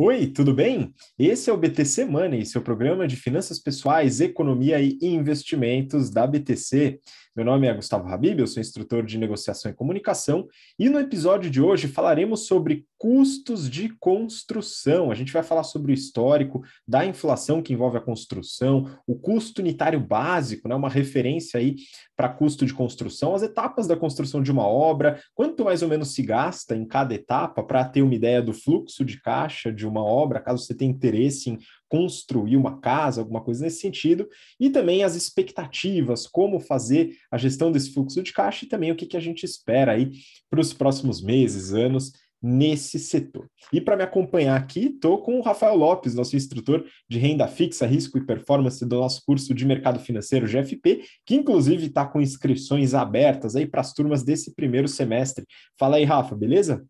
Oi, tudo bem? Esse é o BTC Money, seu programa de finanças pessoais, economia e investimentos da BTC. Meu nome é Gustavo Habib, eu sou instrutor de negociação e comunicação, e no episódio de hoje falaremos sobre custos de construção. A gente vai falar sobre o histórico da inflação que envolve a construção, o custo unitário básico, né, uma referência aí para custo de construção, as etapas da construção de uma obra, quanto mais ou menos se gasta em cada etapa para ter uma ideia do fluxo de caixa de uma obra, caso você tenha interesse em construir uma casa, alguma coisa nesse sentido, e também as expectativas, como fazer a gestão desse fluxo de caixa e também o que, que a gente espera aí para os próximos meses, anos nesse setor. E para me acompanhar aqui, estou com o Rafael Lopes, nosso instrutor de renda fixa, risco e performance do nosso curso de mercado financeiro GFP, que inclusive está com inscrições abertas aí para as turmas desse primeiro semestre. Fala aí, Rafa, beleza?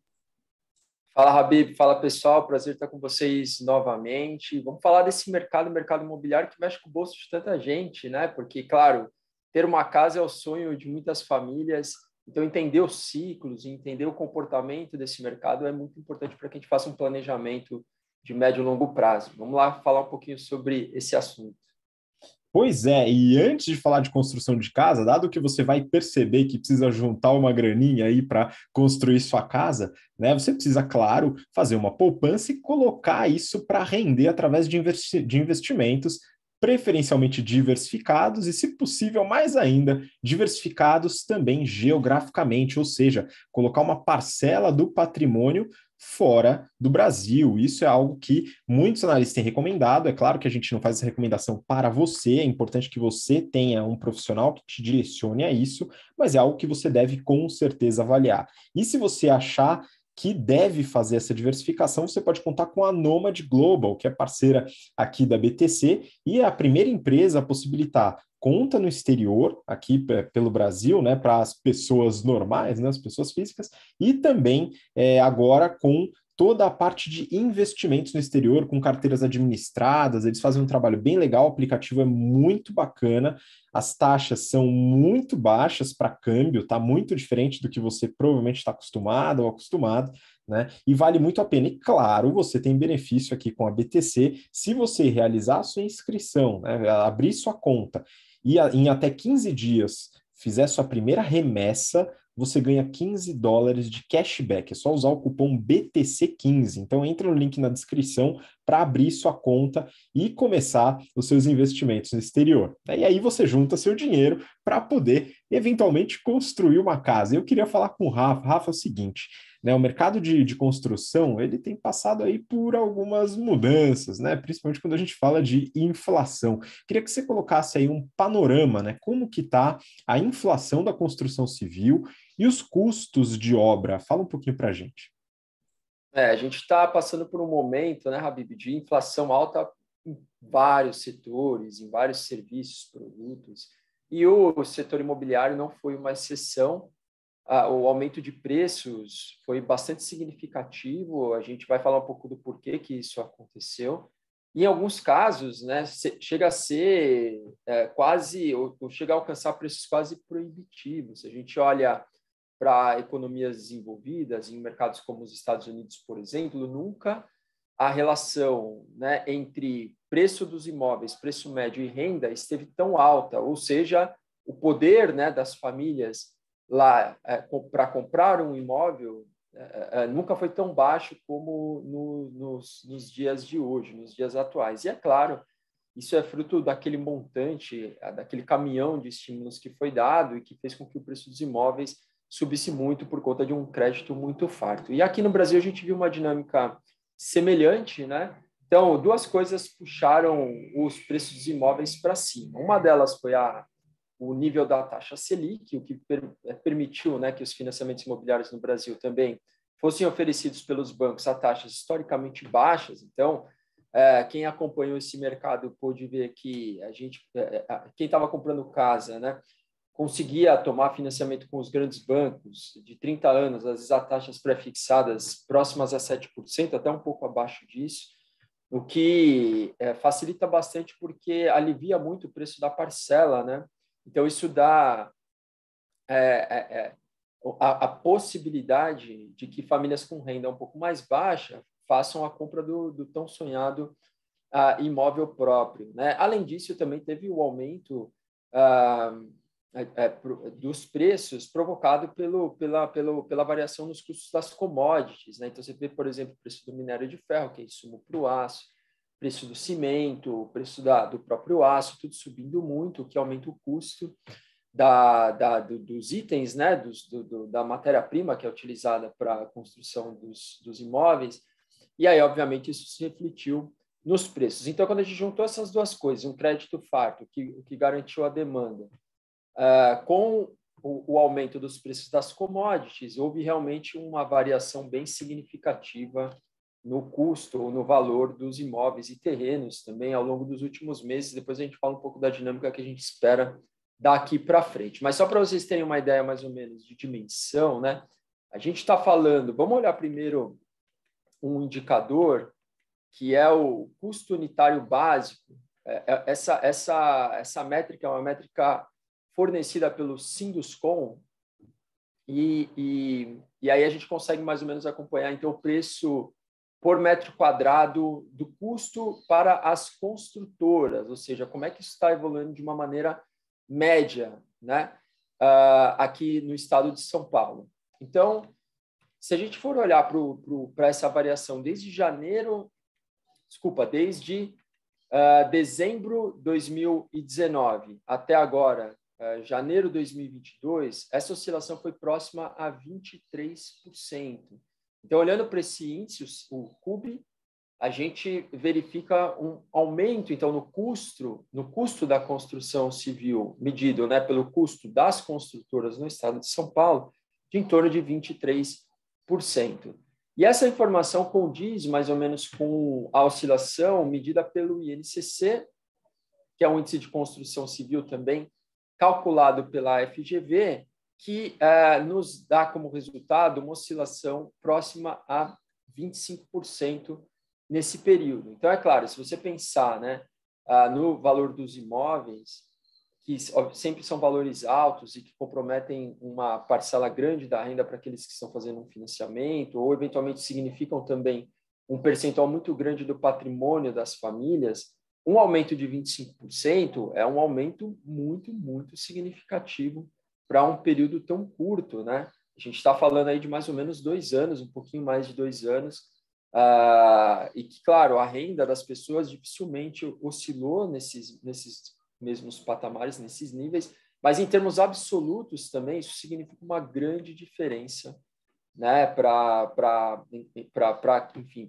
Fala, Rabib. Fala, pessoal. Prazer estar com vocês novamente. Vamos falar desse mercado, mercado imobiliário que mexe com o bolso de tanta gente, né? Porque, claro, ter uma casa é o sonho de muitas famílias então, entender os ciclos e entender o comportamento desse mercado é muito importante para que a gente faça um planejamento de médio e longo prazo. Vamos lá falar um pouquinho sobre esse assunto. Pois é, e antes de falar de construção de casa, dado que você vai perceber que precisa juntar uma graninha aí para construir sua casa, né? Você precisa, claro, fazer uma poupança e colocar isso para render através de, investi de investimentos preferencialmente diversificados e, se possível, mais ainda, diversificados também geograficamente, ou seja, colocar uma parcela do patrimônio fora do Brasil. Isso é algo que muitos analistas têm recomendado. É claro que a gente não faz essa recomendação para você, é importante que você tenha um profissional que te direcione a isso, mas é algo que você deve com certeza avaliar. E se você achar que deve fazer essa diversificação, você pode contar com a Nomad Global, que é parceira aqui da BTC e é a primeira empresa a possibilitar conta no exterior, aqui pelo Brasil, né, para as pessoas normais, né, as pessoas físicas, e também é, agora com toda a parte de investimentos no exterior, com carteiras administradas, eles fazem um trabalho bem legal, o aplicativo é muito bacana, as taxas são muito baixas para câmbio, tá muito diferente do que você provavelmente está acostumado ou acostumado, né? E vale muito a pena. E claro, você tem benefício aqui com a BTC se você realizar a sua inscrição, né? abrir sua conta e em até 15 dias fizer sua primeira remessa, você ganha 15 dólares de cashback. É só usar o cupom BTC15. Então entra no link na descrição para abrir sua conta e começar os seus investimentos no exterior. E aí você junta seu dinheiro para poder eventualmente construir uma casa. Eu queria falar com o Rafa. Rafa, é o seguinte, né? O mercado de, de construção ele tem passado aí por algumas mudanças, né? principalmente quando a gente fala de inflação. Queria que você colocasse aí um panorama, né? como que está a inflação da construção civil e os custos de obra. Fala um pouquinho para a gente. É, a gente está passando por um momento, né, Habib, de inflação alta em vários setores, em vários serviços, produtos, e o setor imobiliário não foi uma exceção ah, o aumento de preços foi bastante significativo. A gente vai falar um pouco do porquê que isso aconteceu. Em alguns casos, né, chega a ser é, quase, ou, ou chega a alcançar preços quase proibitivos. A gente olha para economias desenvolvidas, em mercados como os Estados Unidos, por exemplo, nunca a relação né, entre preço dos imóveis, preço médio e renda esteve tão alta, ou seja, o poder né, das famílias lá é, para comprar um imóvel é, é, é, nunca foi tão baixo como no, nos, nos, dias de hoje, nos dias atuais. E é claro, isso é fruto daquele montante, é, daquele caminhão de estímulos que foi dado e que fez com que o preço dos imóveis subisse muito por conta de um crédito muito farto. E aqui no Brasil a gente viu uma dinâmica semelhante, né? Então, duas coisas puxaram os preços dos imóveis para cima. Uma delas foi a o nível da taxa Selic, o que per, é, permitiu né, que os financiamentos imobiliários no Brasil também fossem oferecidos pelos bancos a taxas historicamente baixas. Então, é, quem acompanhou esse mercado pôde ver que a gente, é, é quem estava comprando casa, né, conseguia tomar financiamento com os grandes bancos de 30 anos, às vezes a taxas pré-fixadas próximas a 7%, até um pouco abaixo disso, o que é, facilita bastante porque alivia muito o preço da parcela, né? Então, isso dá é, é, é a, a, possibilidade de que famílias com renda um pouco mais baixa façam a compra do, do tão sonhado uh, imóvel próprio. Né? Além disso, também teve o aumento uh, dos preços provocado pelo, pela, pelo, pela variação nos custos das commodities. Né? Então, você vê, por exemplo, o preço do minério de ferro, que é insumo para o aço, preço do cimento, o preço da, do próprio aço, tudo subindo muito, o que aumenta o custo da, da do, dos itens, né, dos, do, do, da matéria-prima que é utilizada para a construção dos, dos imóveis. E aí, obviamente, isso se refletiu nos preços. Então, quando a gente juntou essas duas coisas, um crédito farto, que, que garantiu a demanda, uh, com o, o aumento dos preços das commodities, houve realmente uma variação bem significativa no custo ou no valor dos imóveis e terrenos também ao longo dos últimos meses. Depois a gente fala um pouco da dinâmica que a gente espera daqui para frente. Mas só para vocês terem uma ideia mais ou menos de dimensão, né? A gente está falando, vamos olhar primeiro um indicador que é o custo unitário básico. É, é, essa, essa, essa métrica é uma métrica fornecida pelo Sinduscom e, e, e aí a gente consegue mais ou menos acompanhar então o preço por metro quadrado do custo para as construtoras, ou seja, como é que isso está evoluindo de uma maneira média, né? Uh, aqui no estado de São Paulo. Então, se a gente for olhar para essa variação desde janeiro, desculpa, desde uh, dezembro 2019 até agora, uh, janeiro 2022, essa oscilação foi próxima a 23%. Então, olhando para esse índice, o CUB, a gente verifica um aumento então no custo, no custo da construção civil, medido, né, pelo custo das construtoras no estado de São Paulo, de em torno de 23%. E essa informação condiz mais ou menos com a oscilação medida pelo INCC, que é um índice de construção civil também, calculado pela FGV, que eh, nos dá como resultado uma oscilação próxima a 25% nesse período. Então, é claro, se você pensar né, ah, no valor dos imóveis, que sempre são valores altos e que comprometem uma parcela grande da renda para aqueles que estão fazendo um financiamento, ou eventualmente significam também um percentual muito grande do patrimônio das famílias, um aumento de 25% é um aumento muito, muito significativo para um período tão curto, né? A gente está falando aí de mais ou menos dois anos, um pouquinho mais de dois anos, uh, e que, claro, a renda das pessoas dificilmente oscilou nesses, nesses mesmos patamares, nesses níveis, mas em termos absolutos também, isso significa uma grande diferença né, para enfim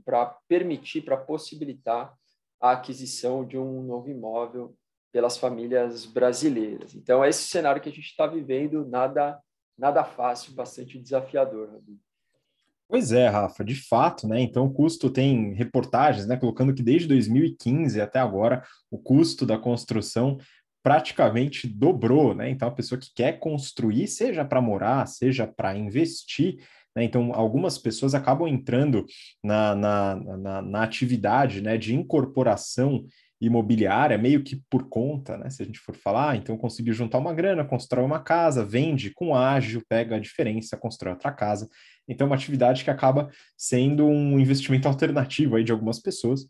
para permitir para possibilitar a aquisição de um novo imóvel pelas famílias brasileiras. Então, é esse cenário que a gente está vivendo, nada, nada fácil, bastante desafiador. Rabi. Pois é, Rafa, de fato, né? Então, o custo tem reportagens, né? Colocando que desde 2015 até agora, o custo da construção praticamente dobrou, né? Então, a pessoa que quer construir, seja para morar, seja para investir, né? Então, algumas pessoas acabam entrando na, na, na, na atividade né? de incorporação imobiliária, meio que por conta, né? Se a gente for falar, ah, então conseguiu juntar uma grana, constrói uma casa, vende com ágil, pega a diferença, constrói outra casa. Então, é uma atividade que acaba sendo um investimento alternativo aí de algumas pessoas.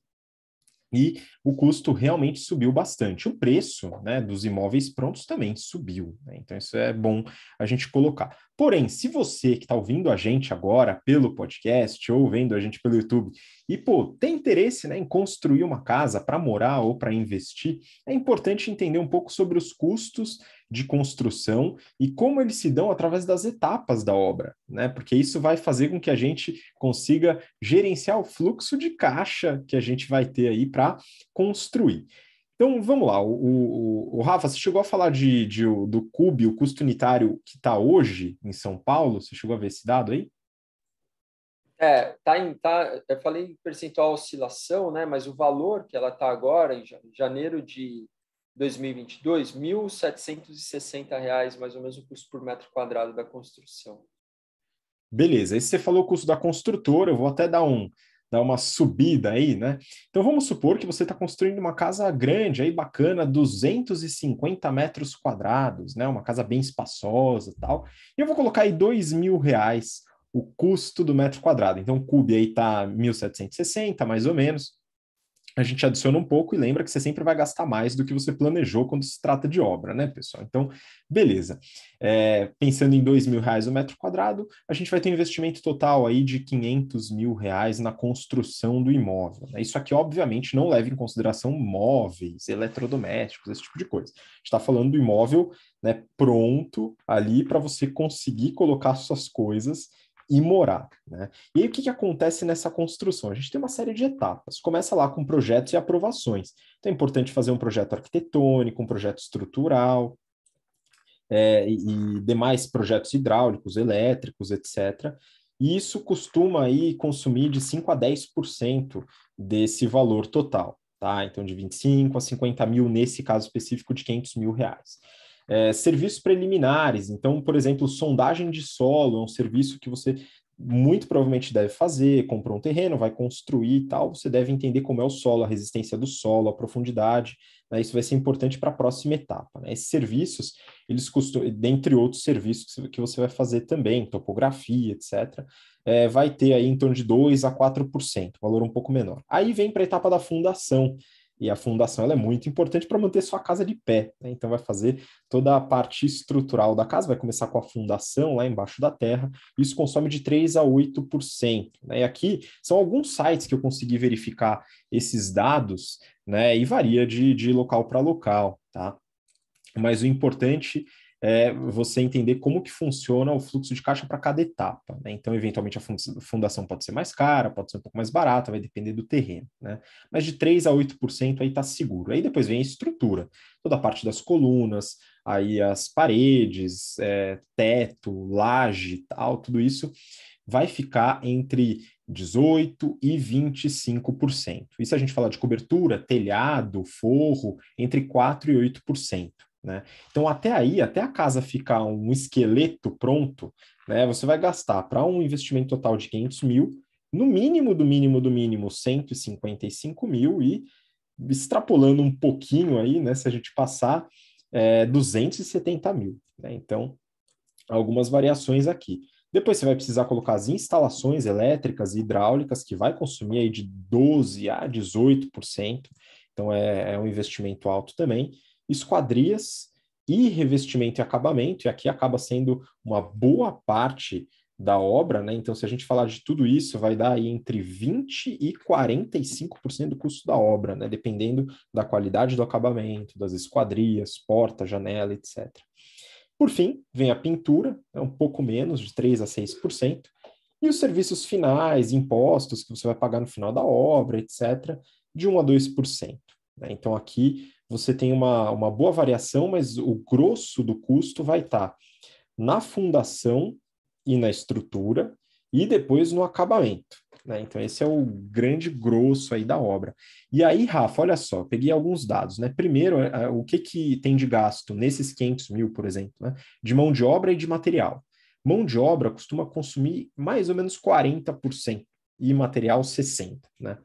E o custo realmente subiu bastante. O preço né, dos imóveis prontos também subiu. Né? Então, isso é bom a gente colocar. Porém, se você que está ouvindo a gente agora pelo podcast ou vendo a gente pelo YouTube e pô, tem interesse né, em construir uma casa para morar ou para investir, é importante entender um pouco sobre os custos de construção e como eles se dão através das etapas da obra, né? Porque isso vai fazer com que a gente consiga gerenciar o fluxo de caixa que a gente vai ter aí para construir. Então, vamos lá, o, o, o, Rafa, você chegou a falar de, de do CUB, o custo unitário que está hoje em São Paulo, você chegou a ver esse dado aí? É, tá em, tá, eu falei em percentual oscilação, né, mas o valor que ela está agora, em janeiro de 2022, R$ 1.760, mais ou menos o custo por metro quadrado da construção. Beleza, esse você falou o custo da construtora, eu vou até dar um, dar uma subida aí, né? Então vamos supor que você está construindo uma casa grande aí, bacana, 250 metros quadrados, né? Uma casa bem espaçosa tal. E eu vou colocar aí dois mil reais o custo do metro quadrado. Então o cube aí está 1.760, mais ou menos a gente adiciona um pouco e lembra que você sempre vai gastar mais do que você planejou quando se trata de obra, né, pessoal? Então, beleza. É, pensando em dois mil reais o metro quadrado, a gente vai ter um investimento total aí de quinhentos mil reais na construção do imóvel. Né? Isso aqui, obviamente, não leva em consideração móveis, eletrodomésticos, esse tipo de coisa. A gente está falando do imóvel né, pronto ali para você conseguir colocar suas coisas e morar. Né? E aí o que, que acontece nessa construção? A gente tem uma série de etapas. Começa lá com projetos e aprovações. Então é importante fazer um projeto arquitetônico, um projeto estrutural, é, e demais projetos hidráulicos, elétricos, etc. E isso costuma aí consumir de 5 a 10% desse valor total, tá? Então, de 25 a 50 mil, nesse caso específico, de 500 mil reais. É, serviços preliminares, então, por exemplo, sondagem de solo é um serviço que você muito provavelmente deve fazer, comprou um terreno, vai construir e tal, você deve entender como é o solo, a resistência do solo, a profundidade, né? isso vai ser importante para a próxima etapa. Né? Esses serviços, eles custam, dentre outros serviços que você vai fazer também, topografia, etc., é, vai ter aí em torno de 2 a 4%, valor um pouco menor. Aí vem para a etapa da fundação, e a fundação ela é muito importante para manter sua casa de pé. Né? Então, vai fazer toda a parte estrutural da casa, vai começar com a fundação lá embaixo da terra. Isso consome de 3 a 8%. Né? E aqui são alguns sites que eu consegui verificar esses dados, né? e varia de, de local para local. Tá? Mas o importante é você entender como que funciona o fluxo de caixa para cada etapa. Né? Então, eventualmente, a fundação pode ser mais cara, pode ser um pouco mais barata, vai depender do terreno. Né? Mas de 3% a 8% aí está seguro. Aí depois vem a estrutura, toda a parte das colunas, aí as paredes, é, teto, laje tal, tudo isso vai ficar entre 18% e 25%. E se a gente falar de cobertura, telhado, forro, entre 4% e 8%. Né? Então, até aí, até a casa ficar um esqueleto pronto, né, você vai gastar para um investimento total de 500 mil, no mínimo, do mínimo, do mínimo, 155 mil e extrapolando um pouquinho aí, né, se a gente passar, é, 270 mil. Né? Então, algumas variações aqui. Depois você vai precisar colocar as instalações elétricas e hidráulicas, que vai consumir aí de 12% a 18%, então é, é um investimento alto também esquadrias e revestimento e acabamento, e aqui acaba sendo uma boa parte da obra, né? Então, se a gente falar de tudo isso, vai dar aí entre 20 e 45% do custo da obra, né? Dependendo da qualidade do acabamento, das esquadrias, porta, janela, etc. Por fim, vem a pintura, é um pouco menos, de 3 a 6%, e os serviços finais, impostos que você vai pagar no final da obra, etc, de 1 a 2%. Né? Então, aqui você tem uma, uma boa variação, mas o grosso do custo vai estar tá na fundação e na estrutura e depois no acabamento. Né? Então, esse é o grande grosso aí da obra. E aí, Rafa, olha só, peguei alguns dados. Né? Primeiro, é, é, o que, que tem de gasto nesses 500 mil, por exemplo, né? de mão de obra e de material. Mão de obra costuma consumir mais ou menos 40% e material 60%. Né?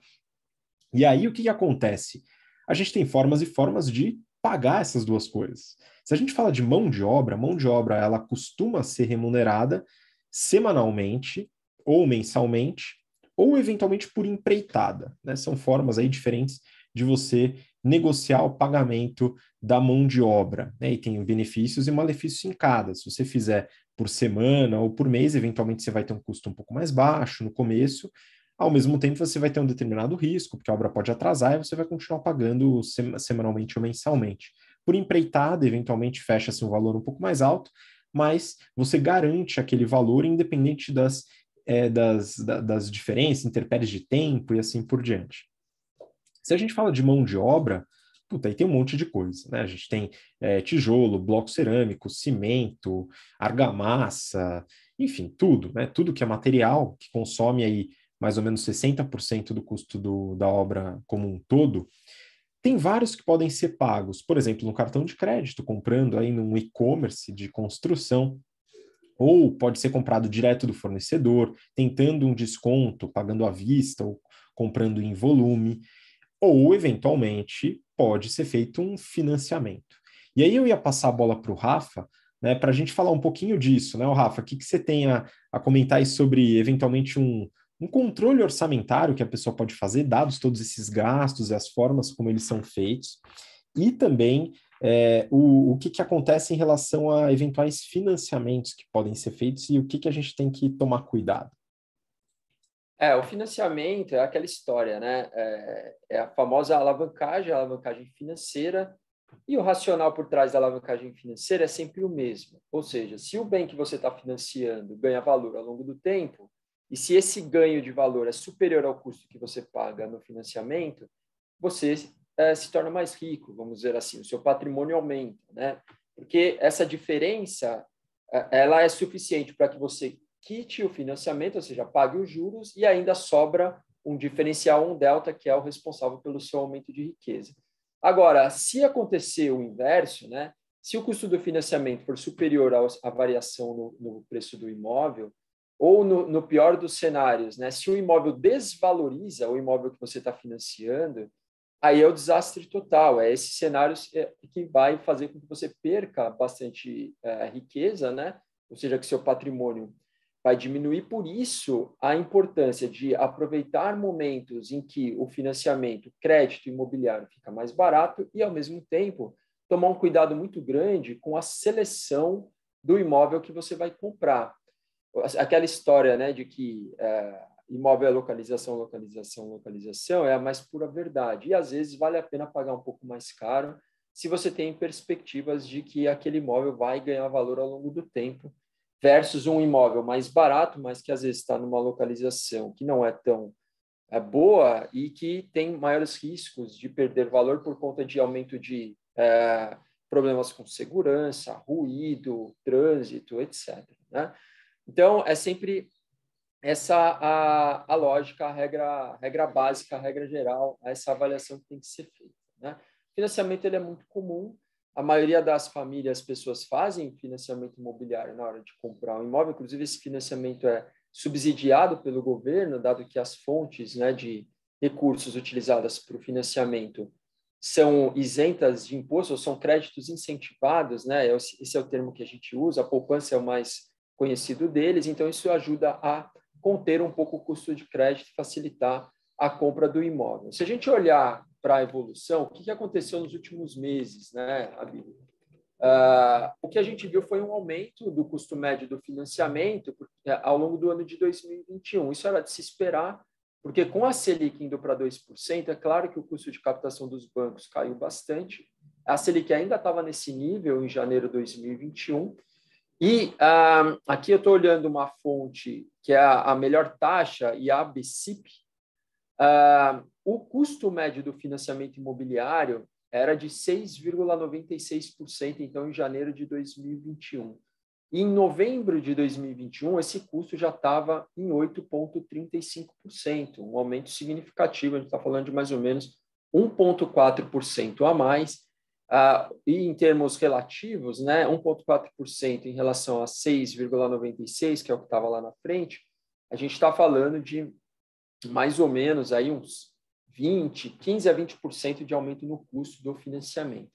E aí, o que, que acontece? a gente tem formas e formas de pagar essas duas coisas. Se a gente fala de mão de obra, mão de obra ela costuma ser remunerada semanalmente ou mensalmente ou eventualmente por empreitada, né? São formas aí diferentes de você negociar o pagamento da mão de obra, né? E tem benefícios e malefícios em cada. Se você fizer por semana ou por mês, eventualmente você vai ter um custo um pouco mais baixo no começo, ao mesmo tempo, você vai ter um determinado risco, porque a obra pode atrasar e você vai continuar pagando sem semanalmente ou mensalmente. Por empreitada, eventualmente fecha-se um valor um pouco mais alto, mas você garante aquele valor independente das, é, das, da, das diferenças, interpéries de tempo e assim por diante. Se a gente fala de mão de obra, puta, aí tem um monte de coisa, né? A gente tem é, tijolo, bloco cerâmico, cimento, argamassa, enfim, tudo, né? Tudo que é material que consome aí mais ou menos 60% do custo do, da obra como um todo, tem vários que podem ser pagos, por exemplo, no cartão de crédito, comprando aí num e-commerce de construção, ou pode ser comprado direto do fornecedor, tentando um desconto, pagando à vista ou comprando em volume, ou eventualmente pode ser feito um financiamento. E aí eu ia passar a bola para o Rafa, né, para a gente falar um pouquinho disso, né, o Rafa? O que, que você tem a, a comentar sobre eventualmente um, um controle orçamentário que a pessoa pode fazer, dados todos esses gastos e as formas como eles são feitos, e também é, o, o que, que acontece em relação a eventuais financiamentos que podem ser feitos e o que, que a gente tem que tomar cuidado. É, o financiamento é aquela história, né? É, é a famosa alavancagem, a alavancagem financeira, e o racional por trás da alavancagem financeira é sempre o mesmo. Ou seja, se o bem que você está financiando ganha valor ao longo do tempo, e se esse ganho de valor é superior ao custo que você paga no financiamento, você é, se torna mais rico, vamos dizer assim, o seu patrimônio aumenta, né? Porque essa diferença, eh, ela é suficiente para que você quite o financiamento, ou seja, pague os juros e ainda sobra um diferencial, um delta, que é o responsável pelo seu aumento de riqueza. Agora, se acontecer o inverso, né? Se o custo do financiamento for superior à variação no, no preço do imóvel, ou no, no, pior dos cenários, né? Se o imóvel desvaloriza o imóvel que você está financiando, aí é o desastre total. É esse cenário é, que vai fazer com que você perca bastante é, riqueza, né? Ou seja, que seu patrimônio vai diminuir. Por isso, a importância de aproveitar momentos em que o financiamento, crédito imobiliário fica mais barato e, ao mesmo tempo, tomar um cuidado muito grande com a seleção do imóvel que você vai comprar Assim, aquela história né, de que é, imóvel é localização, localização, localização, é a mais pura verdade. E às vezes vale a pena pagar um pouco mais caro se você tem perspectivas de que aquele imóvel vai ganhar valor ao longo do tempo, versus um imóvel mais barato, mas que às vezes está numa localização que não é tão é, boa e que tem maiores riscos de perder valor por conta de aumento de é, problemas com segurança, ruído, trânsito, etc. Né? Então, é sempre essa a, a lógica, a regra, a regra básica, a regra geral, essa avaliação que tem que ser feita. Né? O financiamento ele é muito comum, a maioria das famílias, as pessoas fazem financiamento imobiliário na hora de comprar um imóvel, inclusive esse financiamento é subsidiado pelo governo, dado que as fontes né, de recursos utilizadas para o financiamento são isentas de imposto, ou são créditos incentivados, né? É esse é o termo que a gente usa, a poupança é o mais conhecido deles, então isso ajuda a conter um pouco o custo de crédito e facilitar a compra do imóvel. Se a gente olhar para a evolução, o que aconteceu nos últimos meses, né, Abílio? Uh, ah, o que a gente viu foi um aumento do custo médio do financiamento eh, ao longo do ano de 2021. Isso era de se esperar, porque com a Selic indo para 2%, é claro que o custo de captação dos bancos caiu bastante. A Selic ainda estava nesse nível em janeiro de 2021, e ah, aqui eu estou olhando uma fonte que é a, a melhor taxa, e a BCIP. o custo médio do financiamento imobiliário era de 6,96%, então, em janeiro de 2021. E em novembro de 2021, esse custo já estava em 8,35%, um aumento significativo, a gente está falando de mais ou menos 1,4% a mais. Ah, e em termos relativos, né, 1,4% em relação a 6,96%, que é o que estava lá na frente, a gente está falando de mais ou menos aí uns 20, 15 a 20% de aumento no custo do financiamento.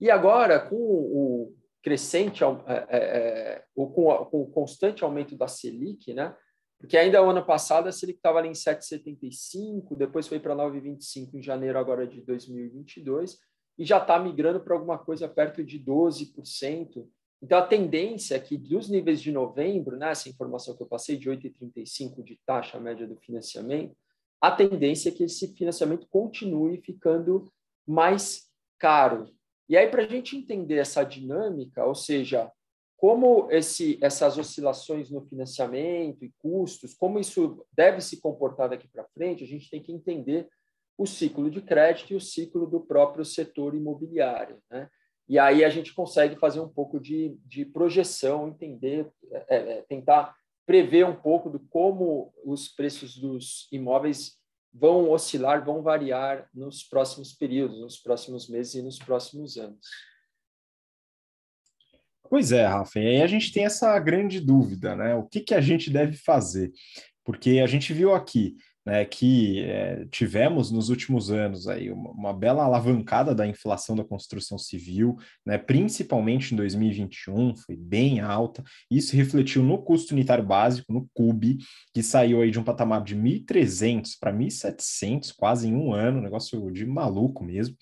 E agora, com o crescente, é, é, é ou com, a, com, o constante aumento da Selic, né? Porque ainda o ano passado a Selic estava ali em 7,75, depois foi para 9,25 em janeiro agora de 2022 e já está migrando para alguma coisa perto de 12%. Então, a tendência é que dos níveis de novembro, né, essa informação que eu passei de 8,35% de taxa média do financiamento, a tendência é que esse financiamento continue ficando mais caro. E aí, para a gente entender essa dinâmica, ou seja, como esse, essas oscilações no financiamento e custos, como isso deve se comportar daqui para frente, a gente tem que entender o ciclo de crédito e o ciclo do próprio setor imobiliário. Né? E aí a gente consegue fazer um pouco de, de projeção, entender, é, é, tentar prever um pouco de como os preços dos imóveis vão oscilar, vão variar nos próximos períodos, nos próximos meses e nos próximos anos. Pois é, Rafa, e aí a gente tem essa grande dúvida, né? O que, que a gente deve fazer? Porque a gente viu aqui né, que é, tivemos nos últimos anos aí uma, uma, bela alavancada da inflação da construção civil, né, principalmente em 2021, foi bem alta. Isso refletiu no custo unitário básico, no CUB, que saiu aí de um patamar de 1.300 para 1.700, quase em um ano, negócio de maluco mesmo.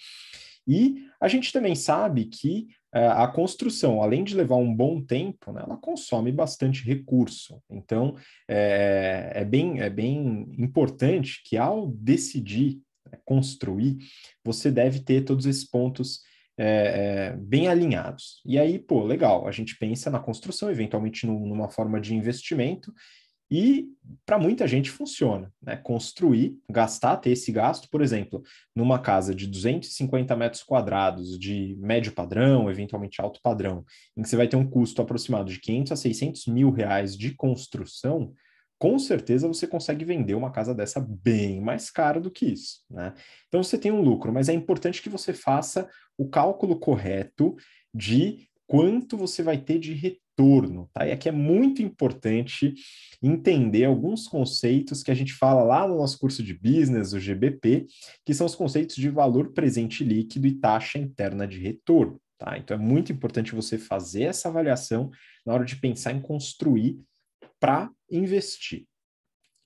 E a gente também sabe que eh, a construção, além de levar um bom tempo, né, ela consome bastante recurso. Então, é, é, bem, é bem importante que ao decidir né, construir, você deve ter todos esses pontos é, é, bem alinhados. E aí, pô, legal, a gente pensa na construção, eventualmente numa forma de investimento, e para muita gente funciona, né? Construir, gastar, ter esse gasto, por exemplo, numa casa de 250 metros quadrados, de médio padrão, eventualmente alto padrão, em que você vai ter um custo aproximado de 500 a 600 mil reais de construção, com certeza você consegue vender uma casa dessa bem mais cara do que isso, né? Então você tem um lucro, mas é importante que você faça o cálculo correto de quanto você vai ter de retorno retorno, tá? E aqui é muito importante entender alguns conceitos que a gente fala lá no nosso curso de business, o GBP, que são os conceitos de valor presente líquido e taxa interna de retorno, tá? Então é muito importante você fazer essa avaliação na hora de pensar em construir para investir.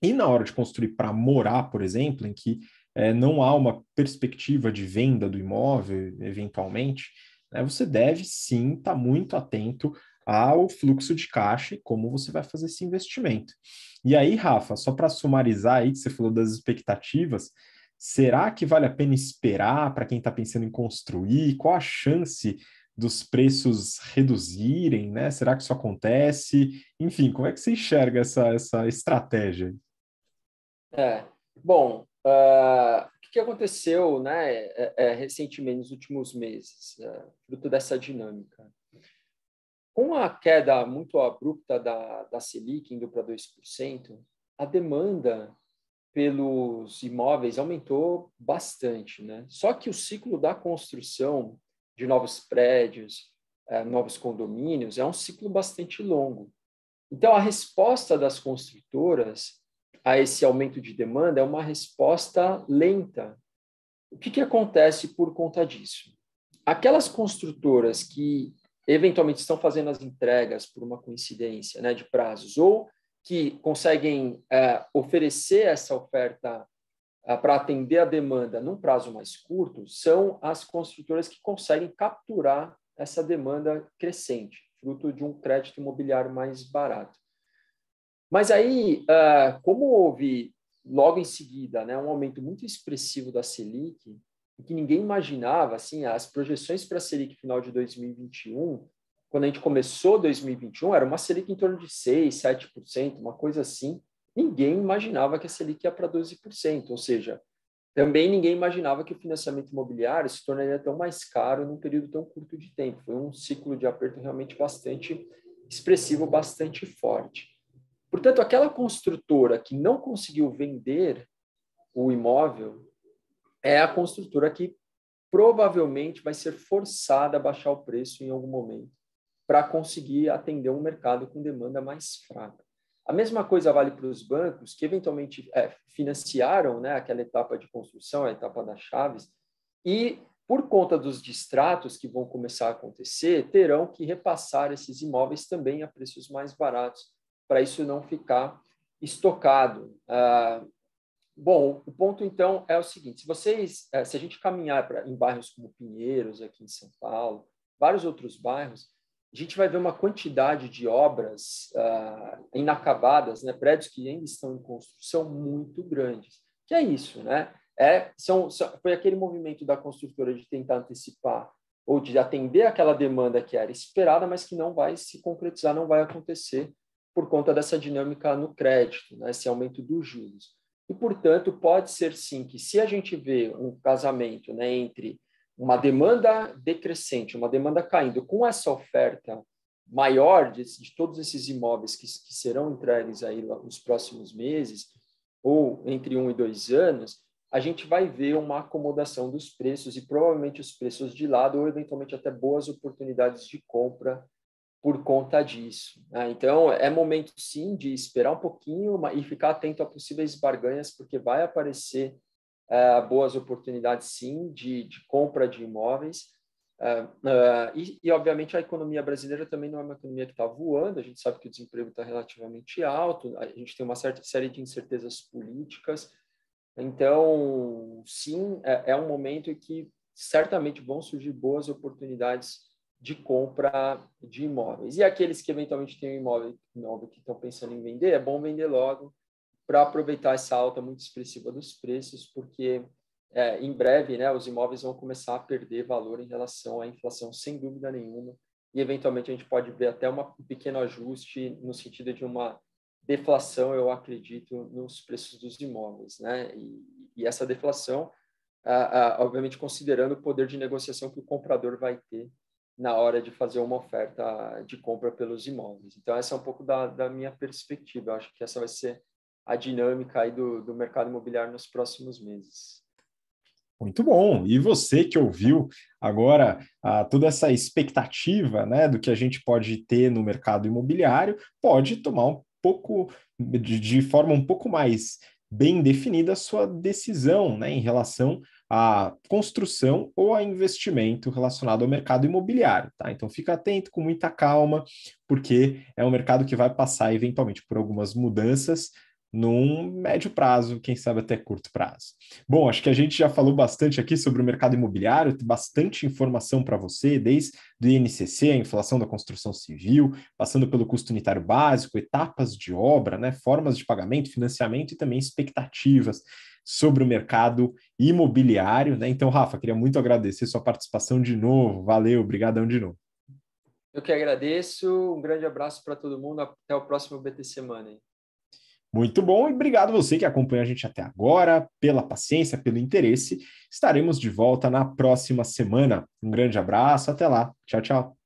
E na hora de construir para morar, por exemplo, em que é, não há uma perspectiva de venda do imóvel, eventualmente, né, você deve sim estar tá muito atento ao fluxo de caixa e como você vai fazer esse investimento. E aí, Rafa, só para sumarizar aí que você falou das expectativas, será que vale a pena esperar para quem está pensando em construir? Qual a chance dos preços reduzirem, né? Será que isso acontece? Enfim, como é que você enxerga essa, essa estratégia? É, bom, uh, o que aconteceu né, é, é, recentemente nos últimos meses, é, fruto dessa dinâmica? Com a queda muito abrupta da, da Selic indo para 2%, a demanda pelos imóveis aumentou bastante. Né? Só que o ciclo da construção de novos prédios, é, novos condomínios, é um ciclo bastante longo. Então, a resposta das construtoras a esse aumento de demanda é uma resposta lenta. O que, que acontece por conta disso? Aquelas construtoras que eventualmente estão fazendo as entregas por uma coincidência né, de prazos, ou que conseguem é, oferecer essa oferta é, para atender a demanda num prazo mais curto, são as construtoras que conseguem capturar essa demanda crescente, fruto de um crédito imobiliário mais barato. Mas aí, é, como houve logo em seguida né, um aumento muito expressivo da Selic, que ninguém imaginava, assim, as projeções para a Selic final de 2021, quando a gente começou 2021, era uma Selic em torno de 6, 7%, uma coisa assim. Ninguém imaginava que a Selic ia para 12%, ou seja, também ninguém imaginava que o financiamento imobiliário se tornaria tão mais caro num período tão curto de tempo. Foi um ciclo de aperto realmente bastante expressivo, bastante forte. Portanto, aquela construtora que não conseguiu vender o imóvel é a construtora que provavelmente vai ser forçada a baixar o preço em algum momento para conseguir atender um mercado com demanda mais fraca. A mesma coisa vale para os bancos que eventualmente é, financiaram né, aquela etapa de construção, a etapa das chaves, e por conta dos distratos que vão começar a acontecer, terão que repassar esses imóveis também a preços mais baratos, para isso não ficar estocado. Ah, Bom, o ponto então é o seguinte: se vocês, é, se a gente caminhar pra, em bairros como Pinheiros, aqui em São Paulo, vários outros bairros, a gente vai ver uma quantidade de obras uh, inacabadas, né, prédios que ainda estão em construção muito grandes. Que é isso, né? É, são, são, foi aquele movimento da construtora de tentar antecipar ou de atender aquela demanda que era esperada, mas que não vai se concretizar, não vai acontecer por conta dessa dinâmica no crédito, né, esse aumento dos juros. E, portanto, pode ser sim que, se a gente vê um casamento né, entre uma demanda decrescente, uma demanda caindo, com essa oferta maior de, de todos esses imóveis que, que serão entregues aí nos próximos meses, ou entre um e dois anos, a gente vai ver uma acomodação dos preços e provavelmente os preços de lado ou eventualmente até boas oportunidades de compra por conta disso. Né? Então, é momento sim de esperar um pouquinho e ficar atento a possíveis barganhas, porque vai aparecer é, boas oportunidades sim de, de compra de imóveis. Uh, uh, e, e, obviamente, a economia brasileira também não é uma economia que está voando, a gente sabe que o desemprego está relativamente alto, a gente tem uma certa série de incertezas políticas. Então, sim, é, é um momento em que certamente vão surgir boas oportunidades de compra de imóveis. E aqueles que eventualmente têm um imóvel, imóvel que estão pensando em vender, é bom vender logo para aproveitar essa alta muito expressiva dos preços, porque é, em breve né, os imóveis vão começar a perder valor em relação à inflação, sem dúvida nenhuma, e eventualmente a gente pode ver até uma, um pequeno ajuste no sentido de uma deflação, eu acredito, nos preços dos imóveis. Né? E, e essa deflação, ah, ah, obviamente, considerando o poder de negociação que o comprador vai ter na hora de fazer uma oferta de compra pelos imóveis. Então, essa é um pouco da, da minha perspectiva. Eu acho que essa vai ser a dinâmica aí do, do mercado imobiliário nos próximos meses. Muito bom. E você que ouviu agora ah, toda essa expectativa né, do que a gente pode ter no mercado imobiliário, pode tomar um pouco, de, de forma um pouco mais bem definida, a sua decisão né, em relação a construção ou a investimento relacionado ao mercado imobiliário, tá? Então fica atento com muita calma, porque é um mercado que vai passar eventualmente por algumas mudanças num médio prazo, quem sabe até curto prazo. Bom, acho que a gente já falou bastante aqui sobre o mercado imobiliário, bastante informação para você, desde o INCC, a inflação da construção civil, passando pelo custo unitário básico, etapas de obra, né, formas de pagamento, financiamento e também expectativas sobre o mercado imobiliário. Né? Então, Rafa, queria muito agradecer sua participação de novo. Valeu, obrigadão de novo. Eu que agradeço, um grande abraço para todo mundo, até o próximo BTC Money. Muito bom e obrigado você que acompanha a gente até agora, pela paciência, pelo interesse. Estaremos de volta na próxima semana. Um grande abraço, até lá. Tchau, tchau.